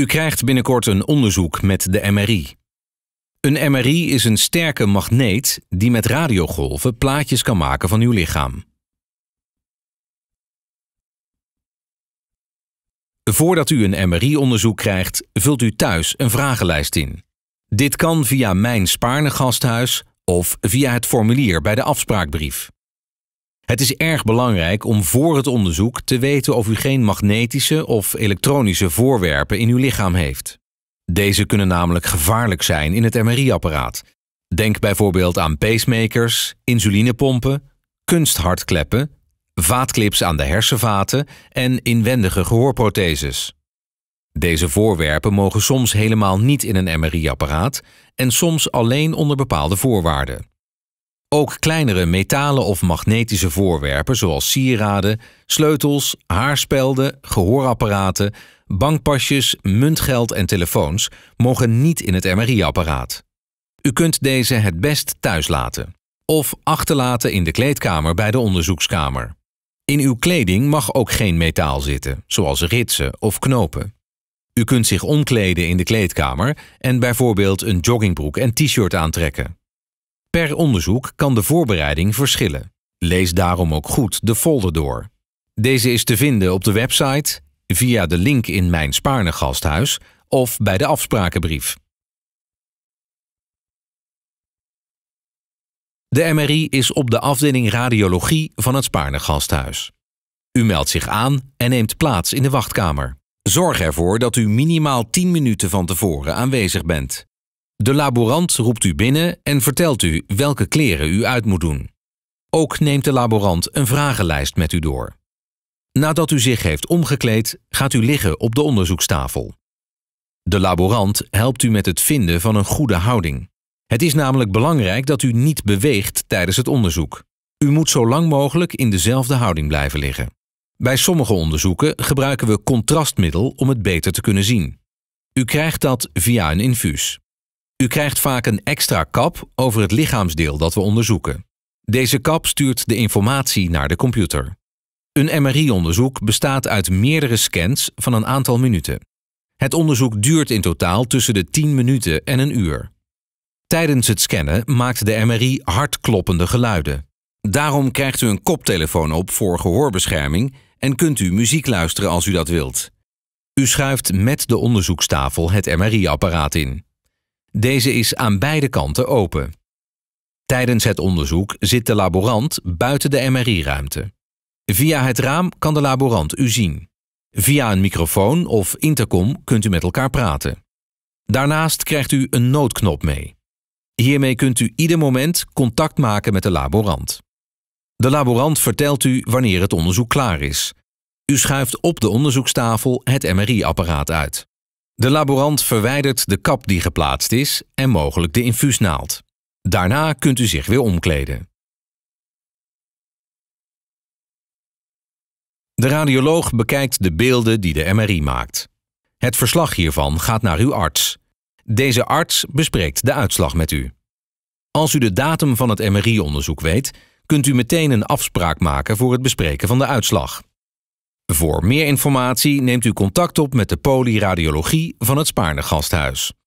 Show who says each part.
Speaker 1: U krijgt binnenkort een onderzoek met de MRI. Een MRI is een sterke magneet die met radiogolven plaatjes kan maken van uw lichaam. Voordat u een MRI-onderzoek krijgt, vult u thuis een vragenlijst in. Dit kan via Mijn Spaarne Gasthuis of via het formulier bij de afspraakbrief. Het is erg belangrijk om voor het onderzoek te weten of u geen magnetische of elektronische voorwerpen in uw lichaam heeft. Deze kunnen namelijk gevaarlijk zijn in het MRI-apparaat. Denk bijvoorbeeld aan pacemakers, insulinepompen, kunsthartkleppen, vaatclips aan de hersenvaten en inwendige gehoorprotheses. Deze voorwerpen mogen soms helemaal niet in een MRI-apparaat en soms alleen onder bepaalde voorwaarden. Ook kleinere metalen of magnetische voorwerpen zoals sieraden, sleutels, haarspelden, gehoorapparaten, bankpasjes, muntgeld en telefoons mogen niet in het MRI-apparaat. U kunt deze het best thuis laten of achterlaten in de kleedkamer bij de onderzoekskamer. In uw kleding mag ook geen metaal zitten, zoals ritsen of knopen. U kunt zich omkleden in de kleedkamer en bijvoorbeeld een joggingbroek en t-shirt aantrekken. Per onderzoek kan de voorbereiding verschillen. Lees daarom ook goed de folder door. Deze is te vinden op de website, via de link in Mijn Spaarne of bij de afsprakenbrief. De MRI is op de afdeling radiologie van het Spaarne Gasthuis. U meldt zich aan en neemt plaats in de wachtkamer. Zorg ervoor dat u minimaal 10 minuten van tevoren aanwezig bent. De laborant roept u binnen en vertelt u welke kleren u uit moet doen. Ook neemt de laborant een vragenlijst met u door. Nadat u zich heeft omgekleed, gaat u liggen op de onderzoekstafel. De laborant helpt u met het vinden van een goede houding. Het is namelijk belangrijk dat u niet beweegt tijdens het onderzoek. U moet zo lang mogelijk in dezelfde houding blijven liggen. Bij sommige onderzoeken gebruiken we contrastmiddel om het beter te kunnen zien. U krijgt dat via een infuus. U krijgt vaak een extra kap over het lichaamsdeel dat we onderzoeken. Deze kap stuurt de informatie naar de computer. Een MRI-onderzoek bestaat uit meerdere scans van een aantal minuten. Het onderzoek duurt in totaal tussen de 10 minuten en een uur. Tijdens het scannen maakt de MRI hardkloppende geluiden. Daarom krijgt u een koptelefoon op voor gehoorbescherming en kunt u muziek luisteren als u dat wilt. U schuift met de onderzoekstafel het MRI-apparaat in. Deze is aan beide kanten open. Tijdens het onderzoek zit de laborant buiten de MRI-ruimte. Via het raam kan de laborant u zien. Via een microfoon of intercom kunt u met elkaar praten. Daarnaast krijgt u een noodknop mee. Hiermee kunt u ieder moment contact maken met de laborant. De laborant vertelt u wanneer het onderzoek klaar is. U schuift op de onderzoekstafel het MRI-apparaat uit. De laborant verwijdert de kap die geplaatst is en mogelijk de infuusnaald. Daarna kunt u zich weer omkleden. De radioloog bekijkt de beelden die de MRI maakt. Het verslag hiervan gaat naar uw arts. Deze arts bespreekt de uitslag met u. Als u de datum van het MRI-onderzoek weet, kunt u meteen een afspraak maken voor het bespreken van de uitslag. Voor meer informatie neemt u contact op met de poli-radiologie van het Spaarne Gasthuis.